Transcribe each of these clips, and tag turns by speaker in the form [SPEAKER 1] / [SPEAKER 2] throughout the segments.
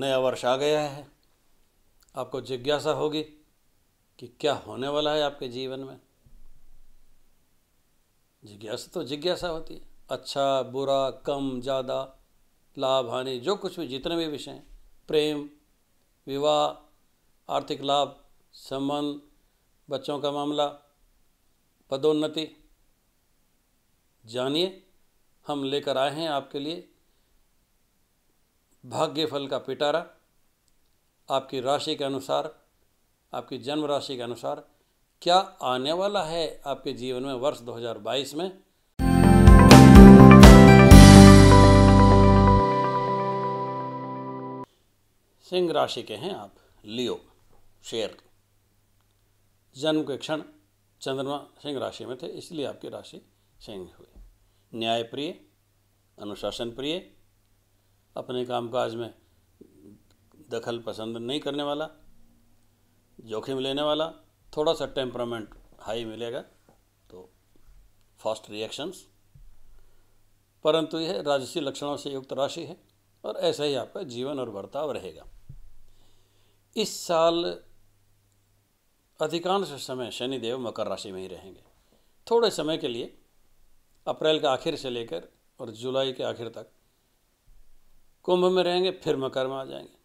[SPEAKER 1] नया वर्ष आ गया है आपको जिज्ञासा होगी कि क्या होने वाला है आपके जीवन में जिज्ञासा तो जिज्ञासा होती है अच्छा बुरा कम ज़्यादा लाभ हानि जो कुछ भी जितने भी विषय हैं प्रेम विवाह आर्थिक लाभ संबंध बच्चों का मामला पदोन्नति जानिए हम लेकर आए हैं आपके लिए भाग्य फल का पिटारा आपकी राशि के अनुसार आपकी जन्म राशि के अनुसार क्या आने वाला है आपके जीवन में वर्ष 2022 में सिंह राशि के हैं आप लियो शेर जन्म के क्षण चंद्रमा सिंह राशि में थे इसलिए आपकी राशि सिंह हुई न्याय प्रिय अनुशासन प्रिय अपने कामकाज में दखल पसंद नहीं करने वाला जोखिम लेने वाला थोड़ा सा टेम्परामेंट हाई मिलेगा तो फास्ट रिएक्शंस परंतु यह राजसी लक्षणों से युक्त राशि है और ऐसा ही आपका जीवन और बर्ताव रहेगा इस साल अधिकांश समय शनिदेव मकर राशि में ही रहेंगे थोड़े समय के लिए अप्रैल के आखिर से लेकर और जुलाई के आखिर तक कुंभ में रहेंगे फिर मकर में आ जाएंगे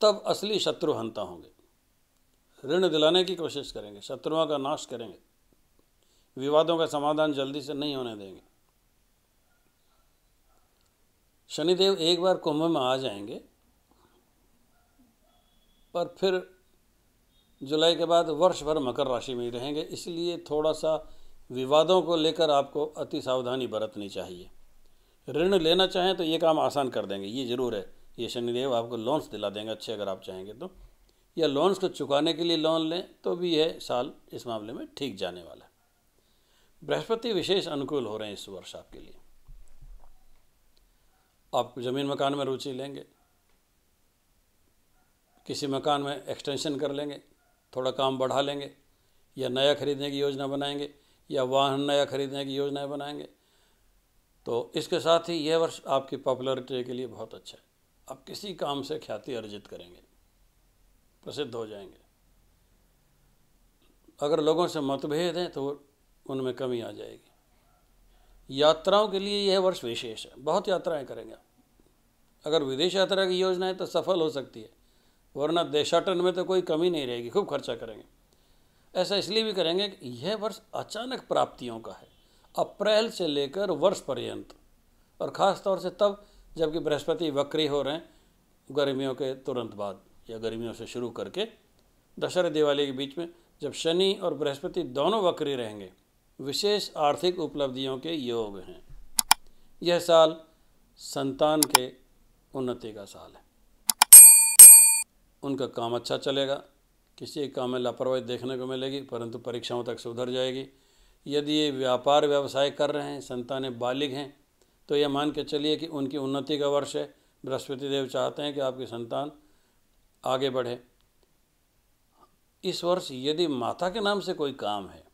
[SPEAKER 1] तब असली शत्रु हंता होंगे ऋण दिलाने की कोशिश करेंगे शत्रुओं का नाश करेंगे विवादों का समाधान जल्दी से नहीं होने देंगे शनिदेव एक बार कुंभ में आ जाएंगे पर फिर जुलाई के बाद वर्ष भर मकर राशि में ही रहेंगे इसलिए थोड़ा सा विवादों को लेकर आपको अति सावधानी बरतनी चाहिए ऋण लेना चाहें तो ये काम आसान कर देंगे ये ज़रूर है ये शनिदेव आपको लोन्स दिला देंगे अच्छे अगर आप चाहेंगे तो या लोन्स को चुकाने के लिए लोन लें तो भी यह साल इस मामले में ठीक जाने वाला है बृहस्पति विशेष अनुकूल हो रहे हैं इस वर्ष आपके लिए आप ज़मीन मकान में रुचि लेंगे किसी मकान में एक्सटेंशन कर लेंगे थोड़ा काम बढ़ा लेंगे या नया खरीदने की योजना बनाएंगे या वाहन नया खरीदने की योजनाएं बनाएंगे तो इसके साथ ही यह वर्ष आपकी पॉपुलरिटी के लिए बहुत अच्छा है आप किसी काम से ख्याति अर्जित करेंगे प्रसिद्ध हो जाएंगे अगर लोगों से मतभेद हैं तो उनमें कमी आ जाएगी यात्राओं के लिए यह वर्ष विशेष है बहुत यात्राएं करेंगे आप अगर विदेश यात्रा की योजना है तो सफल हो सकती है वरना देशाटन में तो कोई कमी नहीं रहेगी खूब खर्चा करेंगे ऐसा इसलिए भी करेंगे कि यह वर्ष अचानक प्राप्तियों का है अप्रैल से लेकर वर्ष पर्यंत और ख़ास तौर से तब जबकि बृहस्पति वक्री हो रहे हैं गर्मियों के तुरंत बाद या गर्मियों से शुरू करके दशहरे दिवाली के बीच में जब शनि और बृहस्पति दोनों वक्री रहेंगे विशेष आर्थिक उपलब्धियों के योग हैं यह साल संतान के उन्नति का साल है उनका काम अच्छा चलेगा किसी एक काम में लापरवाही देखने को मिलेगी परंतु परीक्षाओं तक सुधर जाएगी यदि ये व्यापार व्यवसाय कर रहे हैं संतानें बालिग हैं तो यह मान के चलिए कि उनकी उन्नति का वर्ष है बृहस्पति देव चाहते हैं कि आपकी संतान आगे बढ़े इस वर्ष यदि माता के नाम से कोई काम है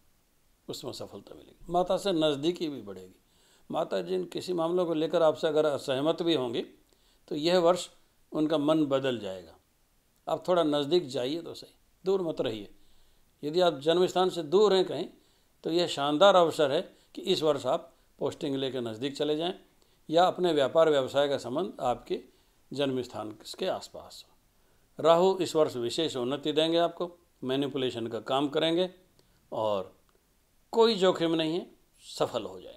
[SPEAKER 1] उसमें सफलता मिलेगी माता से नज़दीकी भी बढ़ेगी माता जिन किसी मामलों को लेकर आपसे अगर असहमत भी होंगी तो यह वर्ष उनका मन बदल जाएगा आप थोड़ा नज़दीक जाइए तो सही दूर मत रहिए यदि आप जन्म स्थान से दूर हैं कहीं तो यह शानदार अवसर है कि इस वर्ष आप पोस्टिंग लेकर नज़दीक चले जाएं या अपने व्यापार व्यवसाय का संबंध आपके जन्म स्थान के आसपास हो राहु इस वर्ष विशेष उन्नति देंगे आपको मैनिपुलेशन का काम करेंगे और कोई जोखिम नहीं है सफल हो जाए